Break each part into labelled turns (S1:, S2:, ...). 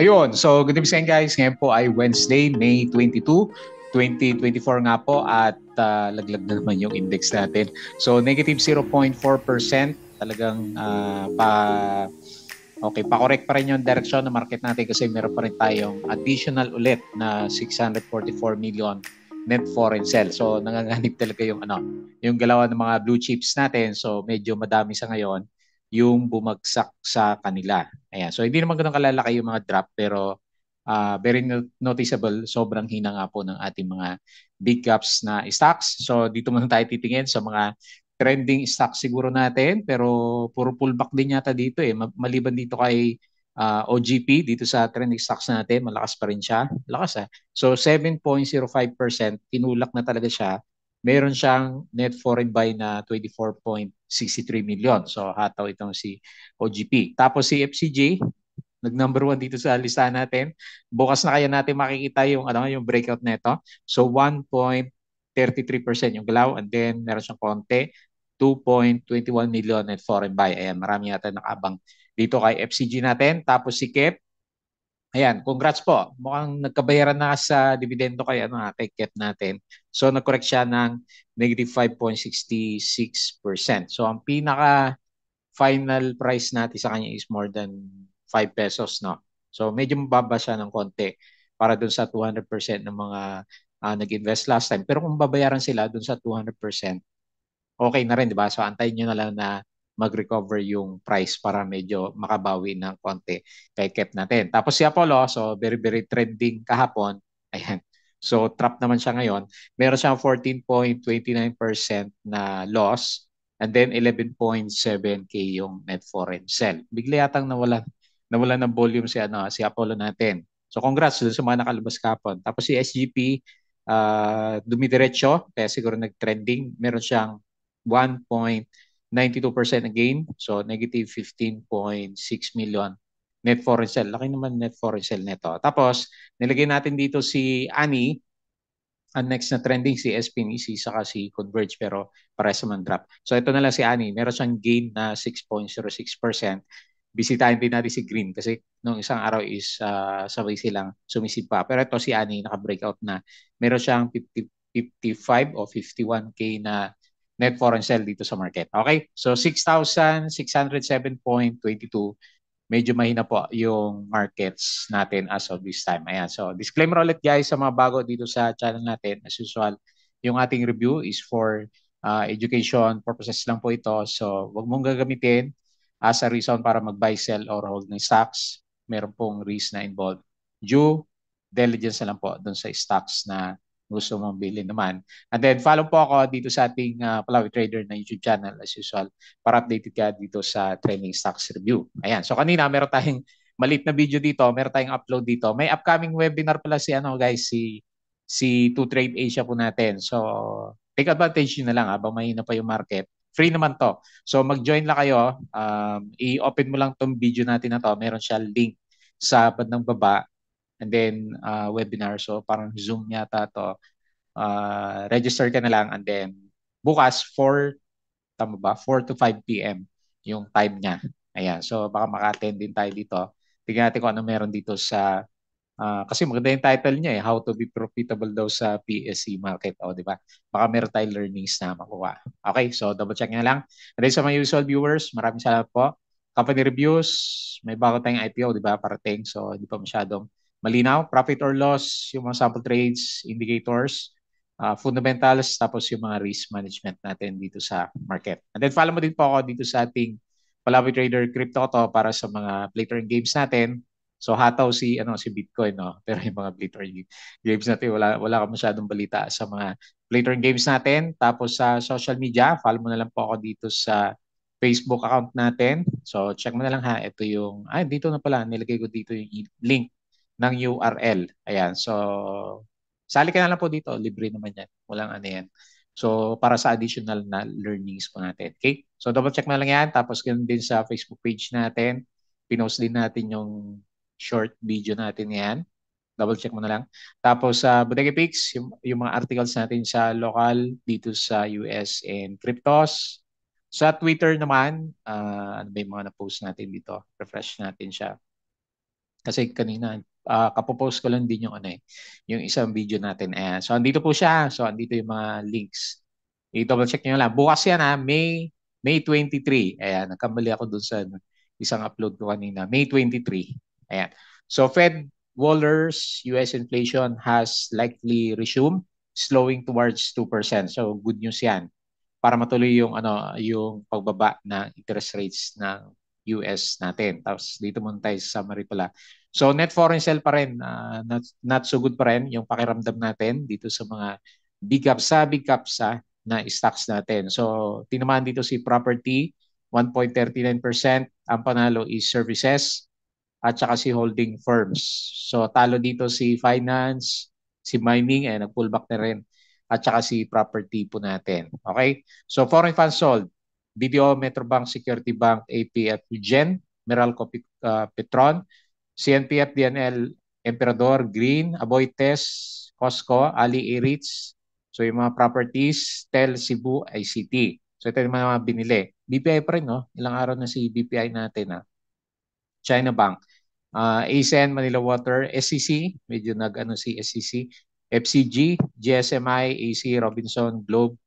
S1: Ayun, so good evening guys. Ngayon po ay Wednesday, May 22, 2024 nga po at uh, laglag na naman yung index natin. So negative 0.4% talagang uh, pa Okay, pa-correct pa rin yung direction ng market natin kasi meron pa rin tayong additional ulit na 644 million net foreign sell. So nanganganib talaga yung ano, yung galawan ng mga blue chips natin. So medyo madami sa ngayon yung bumagsak sa kanila. Ayan. So hindi naman ganun kalalaki yung mga drop pero uh, very noticeable, sobrang hina nga po ng ating mga big caps na stocks. So dito muna tayo titingin sa mga trending stocks siguro natin pero puro pullback din yata dito eh. Maliban dito kay uh, ah, OGP dito sa trending stocks natin, malakas pa rin siya. Lakas ah. So 7.05% tinulak na talaga siya meron siyang net foreign buy na 24.63 million. So hataw itong si OGP. Tapos si FCJ, nag number one dito sa listahan natin. Bukas na kaya natin makikita yung ano yung breakout nito. So 1.33% yung galaw and then meron siyang konti 2.21 million net foreign buy. Ayan, marami yata nakabang dito kay FCG natin. Tapos si Kep, Ayan, congrats po. Mukhang nagkabayaran na sa dividendo kaya ano, ah, kay Kep natin. So nag-correct siya ng negative 5.66%. So ang pinaka final price natin sa kanya is more than 5 pesos, no? So medyo mababa siya ng konti para dun sa 200% ng mga uh, nag-invest last time. Pero kung babayaran sila dun sa 200%, okay na rin, di ba? So antayin nyo na lang na mag-recover yung price para medyo makabawi ng konti kay cap natin. Tapos si Apollo, so very very trending kahapon. Ayan. So trap naman siya ngayon. Meron siyang 14.29% na loss and then 11.7k yung net foreign sell. Bigla yatang nawala nawala ng volume si ano si Apollo natin. So congrats dun sa mga nakalabas kahapon. Tapos si SGP uh, ah, dumidiretso kaya siguro nag-trending. Meron siyang 1. 92% again. So negative 15.6 million net foreign sale. Laki naman net foreign sale neto. Tapos, nilagay natin dito si Ani. Ang next na trending si SPNEC saka si Converge pero para sa man drop. So ito na lang si Ani. Meron siyang gain na 6.06%. Bisitahin din natin si Green kasi nung isang araw is uh, sabay silang sumisid pa. Pero ito si Ani, naka-breakout na. Meron siyang 50, 55 o 51K na net foreign sell dito sa market. Okay? So 6,607.22 medyo mahina po yung markets natin as of this time. Ayan. So disclaimer ulit guys sa mga bago dito sa channel natin. As usual, yung ating review is for uh, education purposes lang po ito. So wag mong gagamitin as a reason para mag-buy, sell, or hold ng stocks. Meron pong risk na involved. Due diligence lang po doon sa stocks na gusto mong bilhin naman. And then follow po ako dito sa ating uh, Palawi Trader na YouTube channel as usual para updated ka dito sa trending stocks review. Ayan. So kanina meron tayong malit na video dito, meron tayong upload dito. May upcoming webinar pala si ano guys, si si 2 Trade Asia po natin. So take advantage na lang habang mahina pa yung market. Free naman to. So mag-join lang kayo. Um, i-open mo lang tong video natin na to. Meron siya link sa bandang baba and then uh, webinar. So parang Zoom yata to. Uh, register ka na lang and then bukas 4, tama ba? 4 to 5 p.m. yung time niya. Ayan. So baka maka-attend din tayo dito. Tignan natin kung ano meron dito sa Uh, kasi maganda yung title niya eh, How to be profitable daw sa PSC market. O, di ba? Baka meron tayong learnings na makuha. Okay, so double check na lang. And then sa mga usual viewers, maraming salamat po. Company reviews, may bago tayong IPO, di ba? Parating. So, hindi pa masyadong malinaw, profit or loss, yung mga sample trades, indicators, uh, fundamentals, tapos yung mga risk management natin dito sa market. And then follow mo din po ako dito sa ating Palawi Trader Crypto to para sa mga play games natin. So hataw si ano si Bitcoin no, pero yung mga play games natin wala wala ka masyadong balita sa mga play games natin. Tapos sa social media, follow mo na lang po ako dito sa Facebook account natin. So check mo na lang ha, ito yung ay dito na pala nilagay ko dito yung link ng URL. Ayan. So, sali ka na lang po dito. Libre naman yan. Walang ano yan. So, para sa additional na learnings po natin. Okay? So, double check na lang yan. Tapos, ganun din sa Facebook page natin. Pinost din natin yung short video natin yan. Double check mo na lang. Tapos, sa uh, Bodega Picks, yung, yung mga articles natin sa local dito sa US and cryptos. Sa Twitter naman, uh, ah, ano ba yung mga na-post natin dito? Refresh natin siya. Kasi kanina, uh, ah, kapopost ko lang din yung ano eh, yung isang video natin. Ayan. So andito po siya. So andito yung mga links. I-double check niyo lang. Bukas yan ha, May May 23. Ayan, nagkamali ako dun sa ano, isang upload ko kanina. May 23. Ayan. So Fed Waller's US inflation has likely resumed slowing towards 2%. So good news 'yan para matuloy yung ano yung pagbaba na interest rates ng US natin. Tapos dito muna tayo sa summary pala. So net foreign sale pa rin, uh, not, not so good pa rin yung pakiramdam natin dito sa mga big capsa, big capsa na stocks natin. So tinamaan dito si property, 1.39%. Ang panalo is services at saka si holding firms. So talo dito si finance, si mining, and eh, nag-pullback na rin at saka si property po natin. Okay? So foreign funds sold, BDO, Metrobank, Security Bank, APF, Gen, Meralco uh, Petron, CNPF, DNL, Emperador, Green, Aboites, Costco, Ali Eritz, so yung mga properties, Tel, Cebu, ICT. So ito yung mga binili. BPI pa rin, no? Ilang araw na si BPI natin, ha? Ah. China Bank, uh, ah, ASEAN, Manila Water, SEC, medyo nag-ano si SEC, FCG, GSMI, AC, Robinson, Globe,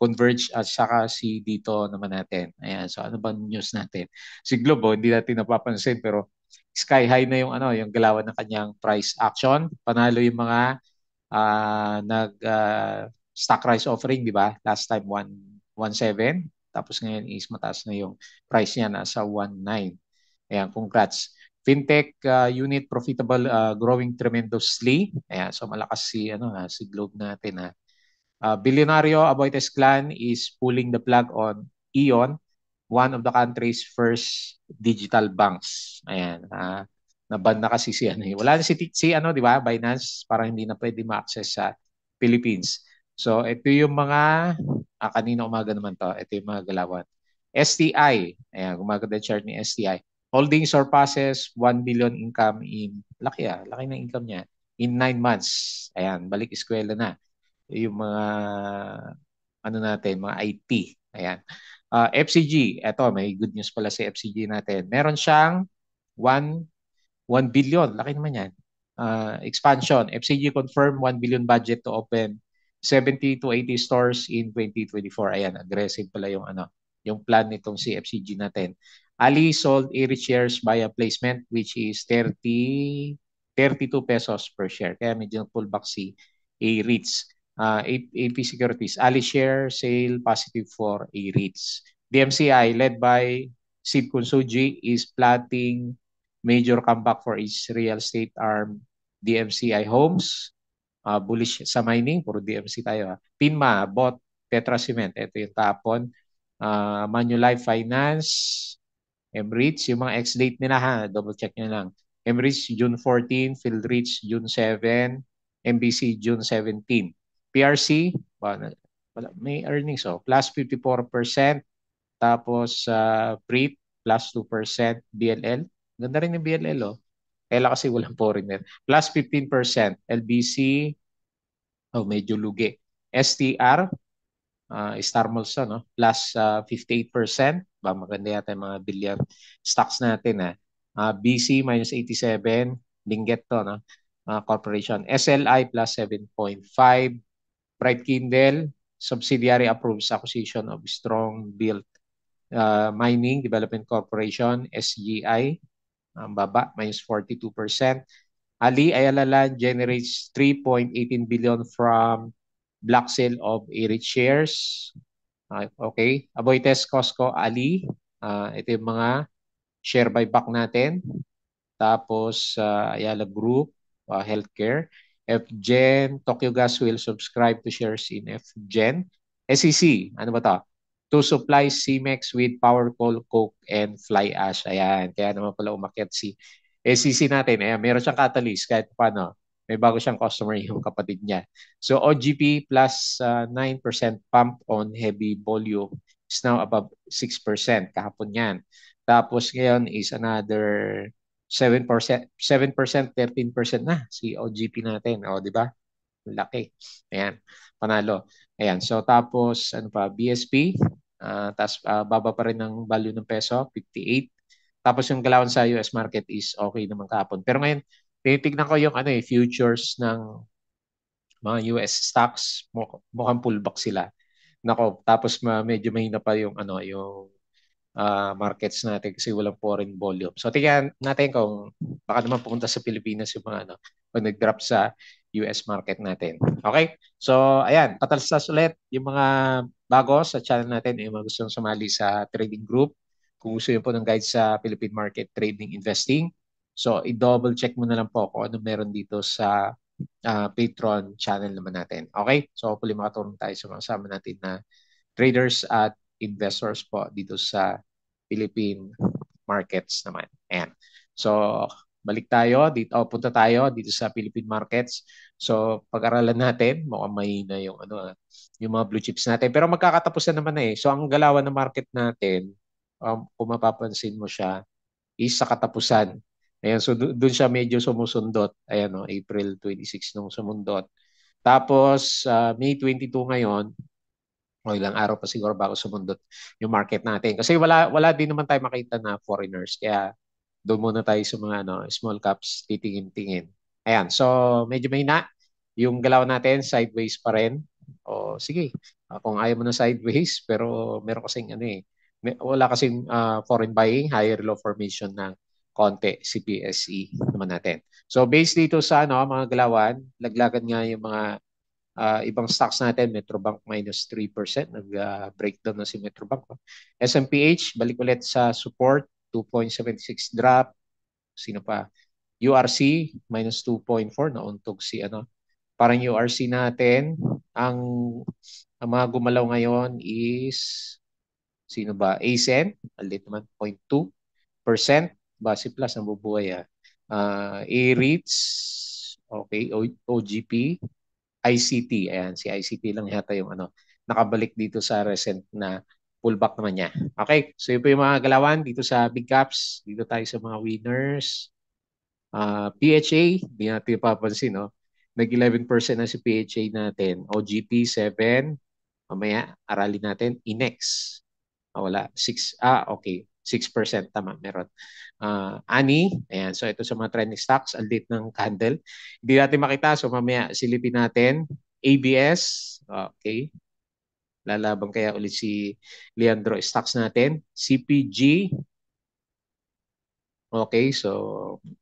S1: Converge at saka si dito naman natin. Ayan, so ano ba news natin? Si Globo, hindi natin napapansin pero sky high na yung ano, yung galawan ng kanyang price action. Panalo yung mga uh, nag uh, stock rise offering, di ba? Last time 117 tapos ngayon is mataas na yung price niya na sa 1.9. Ayan, congrats. Fintech uh, unit profitable uh, growing tremendously. Ayan, so malakas si ano ha, si Globe natin ha. Uh, ah, Billionario Aboites clan is pulling the plug on Eon, one of the country's first digital banks. Ayan. Uh, ah, naban na kasi si ano eh. Wala na si, si ano, di ba? Binance, parang hindi na pwede ma-access sa Philippines. So, ito yung mga, ah, kanina umaga naman to, ito yung mga galawan. STI, ayan, ang chart ni STI. Holding surpasses 1 billion income in, laki ah, laki ng income niya, in 9 months. Ayan, balik eskwela na yung mga ano natin, mga IT. Ayan. Uh, ah, FCG, eto may good news pala si FCG natin. Meron siyang 1 1 billion, laki naman 'yan. Uh, expansion, FCG confirmed 1 billion budget to open 70 to 80 stores in 2024. Ayan, aggressive pala yung ano, yung plan nitong si FCG natin. Ali sold 80 shares by a placement which is 30 32 pesos per share. Kaya medyo pullback si A-REITs uh, ah, AP Securities, AliShare sale positive for A-REITs. DMCI, led by Sid Kunsuji, is plotting major comeback for its real estate arm, DMCI Homes. Uh, bullish sa mining, puro DMC tayo. Ha. Ah. Pinma, bought Tetra Cement. Ito yung tapon. Uh, Manulife Finance, Emirates, yung mga ex-date nila ha, double check nyo lang. Emirates June 14, Fieldreach June 7, MBC June 17. PRC, wala, wala, may earnings, oh, plus 54%. Tapos, uh, ah, PREP, plus 2%. BLL, ganda rin yung BLL, oh. Kaya eh, kasi walang foreigner. Plus 15%. LBC, oh, medyo lugi. STR, uh, ah, Star Molsa, no? Oh. plus uh, ah, 58%. Ba, maganda yata yung mga billion stocks natin. Ha? Eh. Uh, BC, minus 87. Linggit to, no? Uh, corporation. SLI, plus 7.5. Bright Kindle, subsidiary approves acquisition of Strong Built uh, Mining Development Corporation, SGI, ang baba, minus 42%. Ali Ayala Land generates 3.18 billion from block sale of Erit shares. Uh, okay. Aboites Costco Ali. Uh, ito yung mga share buyback natin. Tapos uh, Ayala Group, uh, Healthcare. FGen, Tokyo Gas will subscribe to shares in FGen. SEC, ano ba to? To supply CMEX with power coal, coke, and fly ash. Ayan, kaya naman pala umakyat si SEC natin. Ayan, meron siyang catalyst kahit paano. May bago siyang customer yung kapatid niya. So OGP plus uh, ah, 9% pump on heavy volume is now above 6%. Kahapon yan. Tapos ngayon is another 7%, 7%, 13% na si OGP natin. O, di ba? Laki. Ayan, panalo. Ayan, so tapos, ano pa, BSP, uh, ah, tas, uh, baba pa rin ng value ng peso, 58. Tapos yung galawan sa US market is okay naman kapon. Pero ngayon, tinitignan ko yung ano, eh, futures ng mga US stocks, mukhang pullback sila. Nako, tapos ma medyo mahina pa yung ano, yung uh, markets natin kasi walang foreign volume. So tingnan natin kung baka naman pumunta sa Pilipinas yung mga ano, pag nag-drop sa US market natin. Okay? So ayan, patalastas ulit yung mga bago sa channel natin, yung mga gustong sumali sa trading group. Kung gusto niyo po ng guide sa Philippine Market Trading Investing, so i-double check mo na lang po kung ano meron dito sa uh, Patreon channel naman natin. Okay? So hopefully makatulong tayo sa mga sama natin na traders at investors po dito sa Philippine markets naman. Ayan. So, balik tayo dito oh, punta tayo dito sa Philippine markets. So pag-aralan natin, mukhang na yung ano ah, yung mga blue chips natin. Pero magkakatapos na naman na eh. So ang galawan ng market natin, um, kung mapapansin mo siya, is sa katapusan. Ayan, so doon siya medyo sumusundot. Ayan, no, oh, April 26 nung sumundot. Tapos uh, May 22 ngayon, o ilang araw pa siguro bago sumundot yung market natin. Kasi wala, wala din naman tayo makita na foreigners. Kaya doon muna tayo sa mga ano, small caps, titingin-tingin. Ayan, so medyo may na. Yung galaw natin, sideways pa rin. O sige, ah, kung ayaw mo na sideways, pero meron kasing ano eh, may, wala kasing uh, foreign buying, higher low formation ng konti si PSE naman natin. So based dito sa ano, mga galawan, laglagan nga yung mga Uh, ibang stocks natin, Metrobank minus 3%, nag-breakdown uh, na si Metrobank. SMPH, balik ulit sa support, 2.76 drop. Sino pa? URC, minus 2.4, nauntog si ano. Parang URC natin, ang, ang mga gumalaw ngayon is, sino ba? ASEN, alit naman, 0.2%. Base plus, ang bubuhay ah. Uh, ah, A-REITs, okay, o- OGP, ICT. Ayan, si ICT lang yata yung ano, nakabalik dito sa recent na pullback naman niya. Okay, so yun po yung mga galawan dito sa Big Caps. Dito tayo sa mga winners. Uh, ah, PHA, hindi natin papansin, no? Nag-11% na si PHA natin. OGP, 7. Mamaya, aralin natin. INEX, ah, wala. 6, ah, okay. 6% tama, meron uh, ani. Ayan, so ito sa mga trending stocks, ang late ng candle. Hindi natin makita, so mamaya silipin natin. ABS, okay. Lalaban kaya ulit si Leandro stocks natin. CPG, okay, so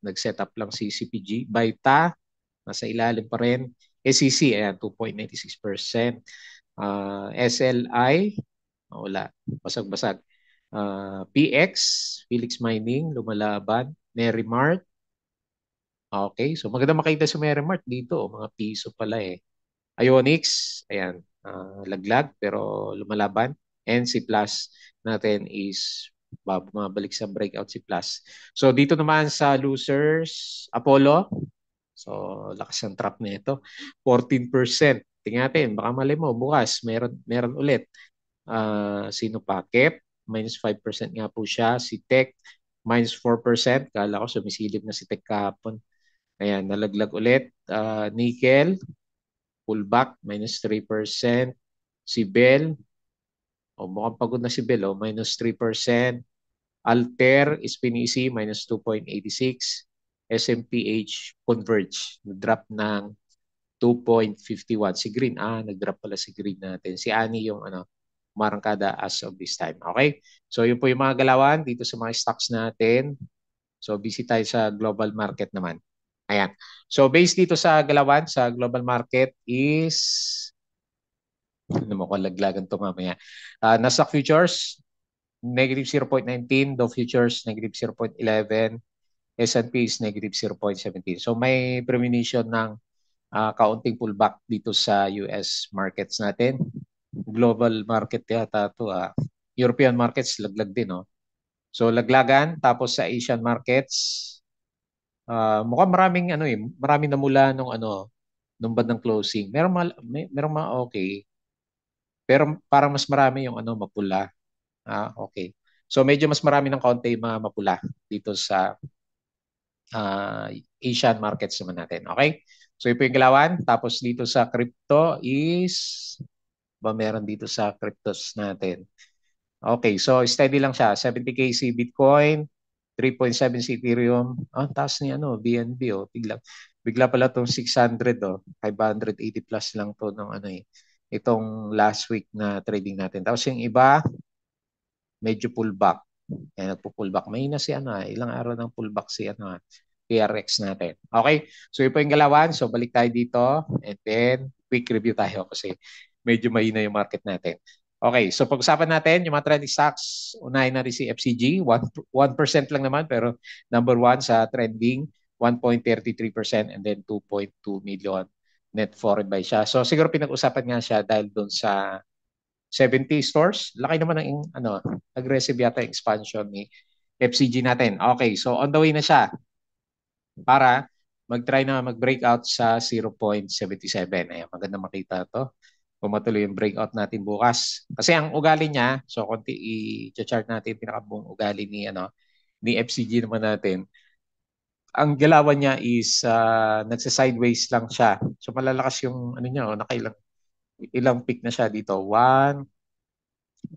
S1: nag-set up lang si CPG. Baita, nasa ilalim pa rin. SEC, ayan, 2.96%. Uh, SLI, wala, basag-basag uh, ah, PX, Felix Mining, lumalaban, Mary Mart. Okay, so maganda makita si Mary Mart dito, oh, mga piso pala eh. Ionix, ayan, uh, laglag pero lumalaban. And si Plus natin is mabalik sa breakout si Plus. So dito naman sa losers, Apollo. So lakas ng trap na ito. 14%. Tingnan natin, baka mali mo bukas meron meron ulit. Uh, sino pa? Kep, minus 5% nga po siya. Si Tech, minus 4%. Kala ko sumisilip na si Tech kahapon. Ayan, nalaglag ulit. Uh, nickel, pullback, minus 3%. Si Bell, o oh, mukhang pagod na si Bell, oh, minus 3%. Alter, SPNEC, minus 2.86. SMPH, Converge, drop ng 2.51. Si Green, ah, nag-drop pala si Green natin. Si Ani yung ano, marangkada as of this time. Okay? So yun po yung mga galawan dito sa mga stocks natin. So busy tayo sa global market naman. Ayan. So based dito sa galawan sa global market is ano mo ko laglagan to mamaya. Uh, Nasdaq futures negative 0.19, Dow futures negative 0.11, S&P is negative 0.17. So may premonition ng uh, kaunting pullback dito sa US markets natin global market yata to ah. European markets laglag din no. Oh. So laglagan tapos sa Asian markets uh, mukhang maraming ano eh, maraming namula nung ano nung bandang closing. Meron ma, may, meron mga okay. Pero parang mas marami yung ano mapula. Ah, okay. So medyo mas marami ng konti yung mga mapula dito sa uh, Asian markets naman natin. Okay? So ito yung galawan. Tapos dito sa crypto is ba meron dito sa cryptos natin. Okay, so steady lang siya. 70k si Bitcoin, 3.7 si Ethereum. Ah, oh, taas ni ano, BNB oh, bigla. Bigla pala tong 600 oh, 580 plus lang to ng ano eh. Itong last week na trading natin. Tapos yung iba, medyo pullback. Eh, nagpo-pullback. May na si ano, ah, ilang araw ng pullback si ano, ah, PRX natin. Okay? So, ito yung galawan. So, balik tayo dito. And then, quick review tayo kasi medyo mahina yung market natin. Okay, so pag-usapan natin yung mga trending stocks. Unahin natin si FCG, 1%, 1% lang naman pero number one sa trending, 1.33% and then 2.2 million net foreign buy siya. So siguro pinag-usapan nga siya dahil doon sa 70 stores. Laki naman ng ano, aggressive yata yung expansion ni FCG natin. Okay, so on the way na siya para mag-try na mag-breakout sa 0.77. Ayan, maganda makita to kung matuloy yung breakout natin bukas. Kasi ang ugali niya, so konti i-chart natin pinakabuong ugali ni ano ni FCG naman natin. Ang galawan niya is uh, nagsa-sideways lang siya. So malalakas yung ano niya, oh, nakailang ilang pick na siya dito. One,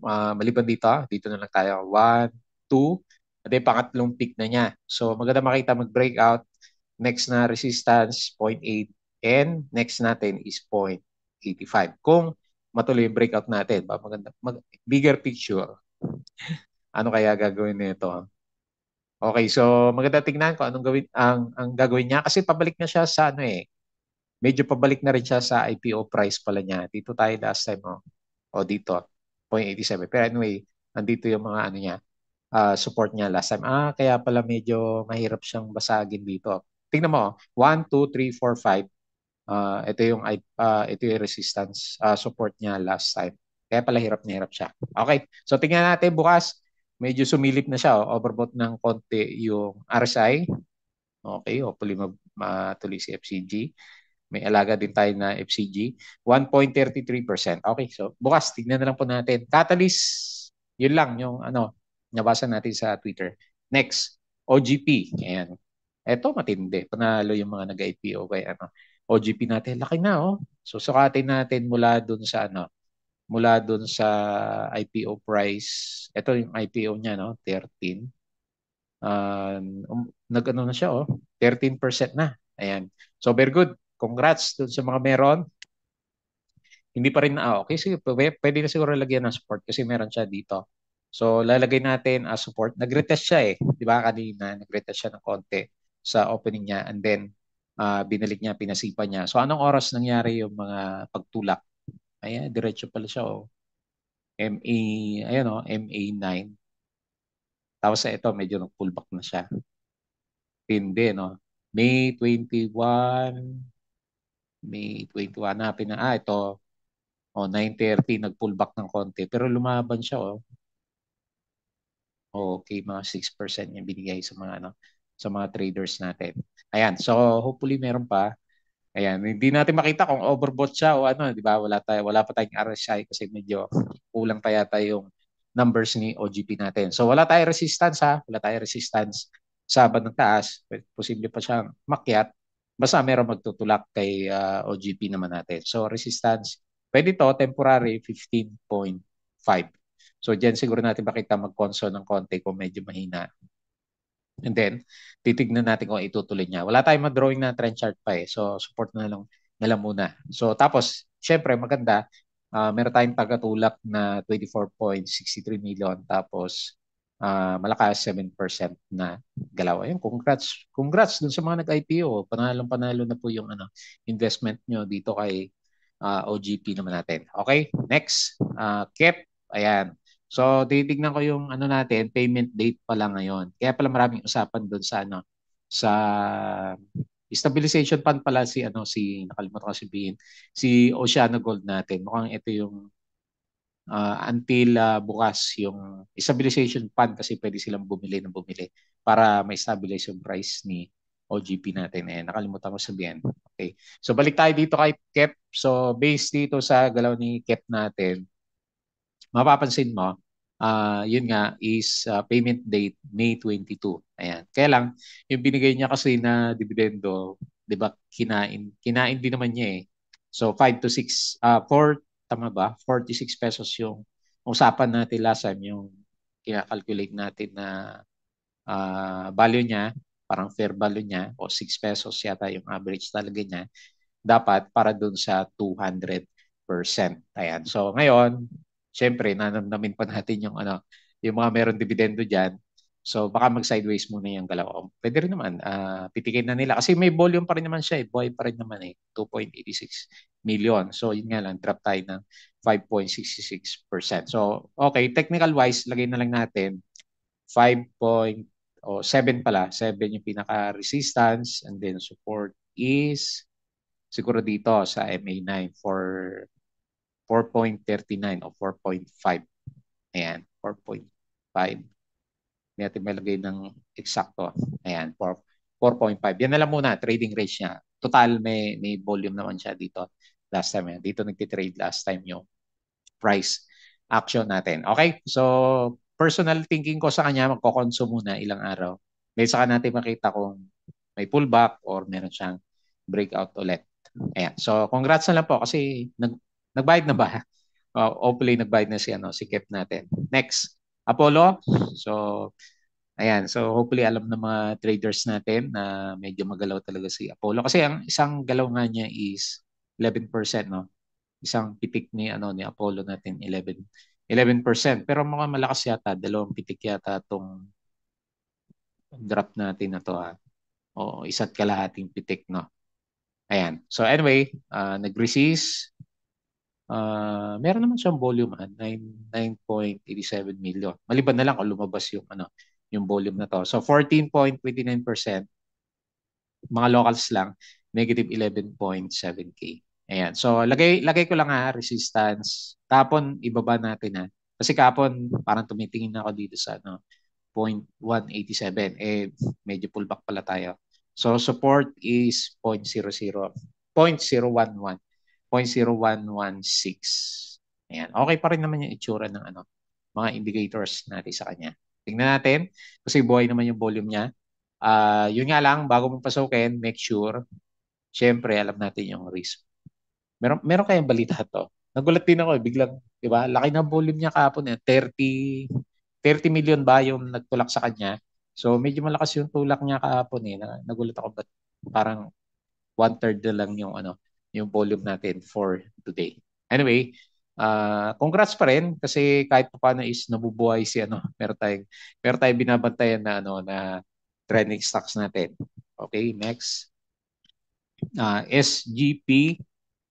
S1: uh, maliban dito, ah, dito na lang tayo. One, two, at yung pangatlong pick na niya. So maganda makita mag-breakout. Next na resistance, 0.8. And next natin is point 85. Kung matuloy yung breakout natin, ba, maganda, mag, bigger picture, ano kaya gagawin nito? Okay, so maganda tignan ko anong gawin ang ang gagawin niya kasi pabalik na siya sa ano eh. Medyo pabalik na rin siya sa IPO price pala niya. Dito tayo last time oh. O oh, dito 0.87. Pero anyway, nandito yung mga ano niya uh, support niya last time. Ah, kaya pala medyo mahirap siyang basagin dito. Tingnan mo, 1 2 3 4 5 Uh, ito yung uh, ito yung resistance uh, support niya last time. Kaya pala hirap na hirap siya. Okay. So tingnan natin bukas. Medyo sumilip na siya. Oh. Overbought ng konti yung RSI. Okay. Hopefully matuloy si FCG. May alaga din tayo na FCG. 1.33%. Okay. So bukas tingnan na lang po natin. Catalyst. Yun lang yung ano nabasa natin sa Twitter. Next, OGP. Ayan. Ito matindi. Panalo yung mga nag-IPO kay ano OGP natin, laki na oh. So sukatin natin mula doon sa ano, mula doon sa IPO price. Ito yung IPO niya no, 13. Uh, um, um, nag-ano na siya oh, 13% na. Ayan. So very good. Congrats doon sa mga meron. Hindi pa rin na ah, okay, sige, pwede na siguro lagyan ng support kasi meron siya dito. So lalagay natin as support. Nag-retest siya eh, 'di ba kanina? Nag-retest siya ng konti sa opening niya and then uh, binalik niya, pinasipa niya. So anong oras nangyari yung mga pagtulak? Ayan, diretso pala siya. Oh. MA, ayan o, oh, MA9. Tapos sa ito, medyo nag-pullback na siya. Tindi, no? May 21, May 21, hanapin na, ah, ito, oh, 9.30, nag-pullback ng konti. Pero lumaban siya, oh. Okay, mga 6% yung binigay sa mga ano sa mga traders natin. Ayan, so hopefully meron pa. Ayan, hindi natin makita kung overbought siya o ano, 'di ba? Wala tayo, wala pa tayong RSI kasi medyo kulang pa yata yung numbers ni OGP natin. So wala tayong resistance ha, wala tayong resistance sa bandang taas, posible pa siyang makyat. Basta meron magtutulak kay uh, ah, OGP naman natin. So resistance, pwede to temporary 15.5. So diyan siguro natin makita mag console ng konti kung medyo mahina And then, titignan natin kung itutuloy niya. Wala tayong mag-drawing na trend chart pa eh. So, support na lang nila muna. So, tapos, syempre, maganda, uh, meron tayong tagatulak na 24.63 million. Tapos, uh, malakas 7% na galaw. Ayun, congrats. Congrats dun sa mga nag-IPO. Panalong-panalo na po yung ano, investment nyo dito kay uh, ah, OGP naman natin. Okay, next. Uh, KEP, ayan. So, titignan ko yung ano natin, payment date pala ngayon. Kaya pala maraming usapan doon sa ano, sa stabilization fund pala si ano si nakalimutan ko si sabihin si Oceano Gold natin. Mukhang ito yung uh, until uh, bukas yung stabilization fund kasi pwede silang bumili ng bumili para may stabilize yung price ni OGP natin. Eh, nakalimutan ko sabihin. Okay. So balik tayo dito kay KEP. So based dito sa galaw ni KEP natin, mapapansin mo, uh, yun nga, is uh, payment date May 22. Ayan. Kaya lang, yung binigay niya kasi na dividendo, di ba, kinain, kinain din naman niya eh. So 5 to 6, uh, 4, tama ba? 46 pesos yung usapan natin last time, yung kina-calculate natin na uh, value niya, parang fair value niya, o 6 pesos yata yung average talaga niya, dapat para dun sa 200%. Ayan. So ngayon, syempre, nanamnamin pa natin yung, ano, yung mga meron dividendo diyan So baka mag-sideways muna yung galaw. Pwede rin naman, uh, ah, titikin na nila. Kasi may volume pa rin naman siya eh. Buhay pa rin naman eh. 2.86 million. So yun nga lang, drop tayo ng 5.66%. So okay, technical wise, lagay na lang natin 5. o oh, 7 pala. 7 yung pinaka-resistance and then support is siguro dito sa MA9 for 4.39 o 4.5. Ayan, 4.5. Hindi natin lagay ng eksakto. Ayan, 4.5. Yan na lang muna, trading range niya. Total, may, may volume naman siya dito last time. Yan. Dito nagtitrade last time yung price action natin. Okay, so personal thinking ko sa kanya, magkoconsume muna ilang araw. May saka natin makita kung may pullback or meron siyang breakout ulit. Ayan. So, congrats na lang po kasi nag Nagbayad na ba? Uh, hopefully, nagbayad na si, ano, si Kep natin. Next, Apollo. So, ayan. So, hopefully, alam ng mga traders natin na medyo magalaw talaga si Apollo. Kasi ang isang galaw nga niya is 11%, no? Isang pitik ni, ano, ni Apollo natin, 11 11%. Pero mukhang malakas yata, dalawang pitik yata tong drop natin na to ha. O isa't kalahating pitik, no? Ayan. So anyway, uh, nag-resist uh, meron naman siyang volume at ah, 9.87 million. Maliban na lang kung lumabas yung ano, yung volume na to. So 14.29% mga locals lang, negative 11.7k. Ayan. So lagay lagay ko lang ha ah, resistance. Tapon ibaba natin ha. Kasi kapon parang tumitingin ako dito sa ano 0.187 eh medyo pullback pala tayo. So support is 0.00 0.011. 0.0116. Ayan. Okay pa rin naman yung itsura ng ano, mga indicators natin sa kanya. Tingnan natin kasi buhay naman yung volume niya. Uh, yun nga lang, bago mong pasukin, make sure, syempre, alam natin yung risk. Meron, meron kayang balita to. Nagulat din ako, eh, biglang, di ba, laki ng volume niya kahapon, eh, 30, 30 million ba yung nagtulak sa kanya? So, medyo malakas yung tulak niya kahapon eh. Nagulat ako, ba't parang one-third na lang yung ano yung volume natin for today. Anyway, uh, congrats pa rin kasi kahit pa paano is nabubuhay si ano, meron tayong, meron tayong binabantayan na ano na trending stocks natin. Okay, next. Uh, ah, SGP.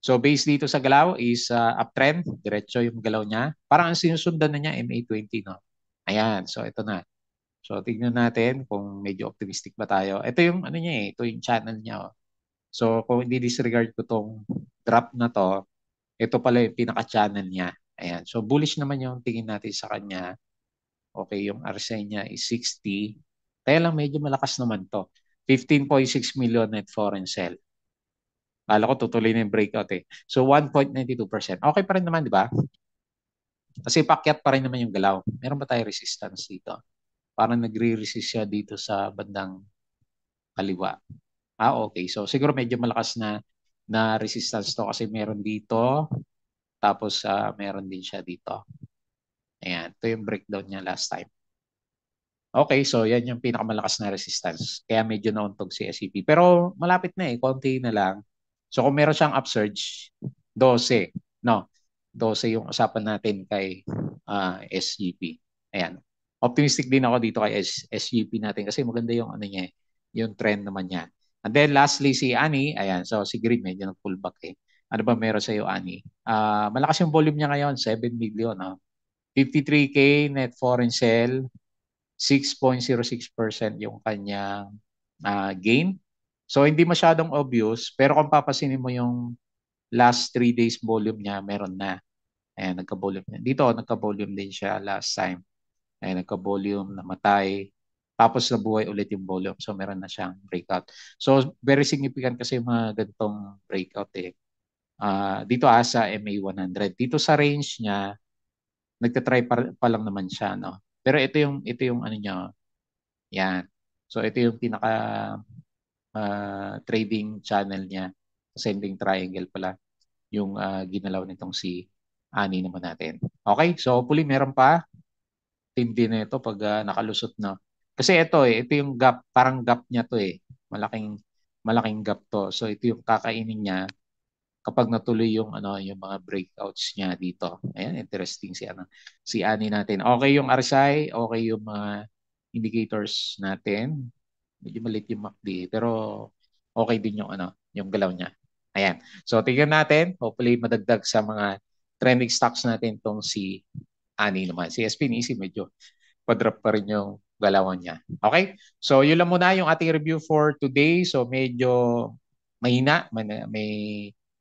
S1: So based dito sa galaw is uh, uptrend, diretso yung galaw niya. Parang ang sinusundan na niya MA20 no. Ayan, so ito na. So tignan natin kung medyo optimistic ba tayo. Ito yung ano niya eh, ito yung channel niya oh. So kung i-disregard ko tong drop na to, ito pala yung pinaka-channel niya. Ayan. So bullish naman yung tingin natin sa kanya. Okay, yung RSI niya is 60. Kaya lang medyo malakas naman to. 15.6 million net foreign sell. Kala ko tutuloy na yung breakout eh. So 1.92%. Okay pa rin naman, di ba? Kasi pakyat pa rin naman yung galaw. Meron ba tayo resistance dito? Parang nagre-resist siya dito sa bandang kaliwa. Ah, okay. So siguro medyo malakas na na resistance to kasi meron dito. Tapos uh, meron din siya dito. Ayan. Ito yung breakdown niya last time. Okay, so yan yung pinakamalakas na resistance. Kaya medyo nauntog si SCP. Pero malapit na eh, konti na lang. So kung meron siyang upsurge, 12. No, 12 yung usapan natin kay uh, ah, SCP. Ayan. Optimistic din ako dito kay S SCP natin kasi maganda yung ano niya, eh, yung trend naman niya. And then lastly, si Ani. Ayan, so si Green medyo nag-pullback eh. Ano ba meron sa iyo, Annie? Uh, malakas yung volume niya ngayon, 7 million. No? Ah. 53K net foreign sell, 6.06% yung kanyang uh, gain. So hindi masyadong obvious, pero kung papasinin mo yung last 3 days volume niya, meron na. Ayan, nagka-volume. Dito, nagka-volume din siya last time. Ayan, nagka-volume, namatay, tapos nabuhay ulit yung volume. So meron na siyang breakout. So very significant kasi yung mga ganitong breakout eh. Uh, dito ah, sa MA100. Dito sa range niya, nagtatry pa, pa lang naman siya. No? Pero ito yung, ito yung ano niya. Oh. Yan. So ito yung pinaka uh, trading channel niya. Ascending triangle pala yung uh, ginalaw nitong si Ani naman natin. Okay, so hopefully meron pa. Tindi na ito pag uh, nakalusot na. Kasi ito eh, ito yung gap, parang gap niya to eh. Malaking malaking gap to. So ito yung kakainin niya kapag natuloy yung ano yung mga breakouts niya dito. Ayan, interesting si ano si Ani natin. Okay yung RSI, okay yung mga uh, indicators natin. Medyo malit yung MACD pero okay din yung ano yung galaw niya. Ayan. So tingnan natin, hopefully madagdag sa mga trending stocks natin tong si Ani naman. Si SP SPNC medyo padrop pa rin yung galaw niya. Okay? So, yun lang muna yung ating review for today. So, medyo mahina. May, may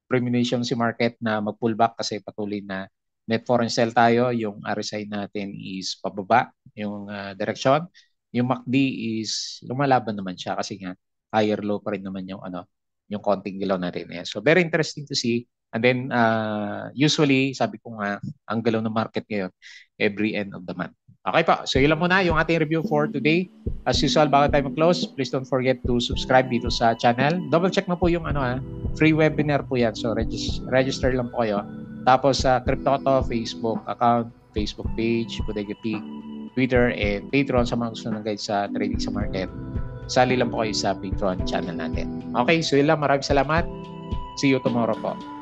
S1: premonition si market na mag-pullback kasi patuloy na net foreign sell tayo. Yung RSI natin is pababa yung uh, ah, direction. Yung MACD is lumalaban naman siya kasi nga higher low pa rin naman yung ano yung konting galaw natin. rin. Eh. So, very interesting to see And then, uh, usually, sabi ko nga, ang galaw ng market ngayon, every end of the month. Okay pa, so yun lang muna yung ating review for today. As usual, bago tayo mag-close, please don't forget to subscribe dito sa channel. Double check na po yung ano ha, ah, free webinar po yan. So regis- register lang po kayo. Tapos sa uh, CryptoTo Facebook account, Facebook page, Bodega Peak, Twitter, and Patreon sa mga gusto ng guide sa trading sa market. Sali lang po kayo sa Patreon channel natin. Okay, so yun lang. Maraming salamat. See you tomorrow po.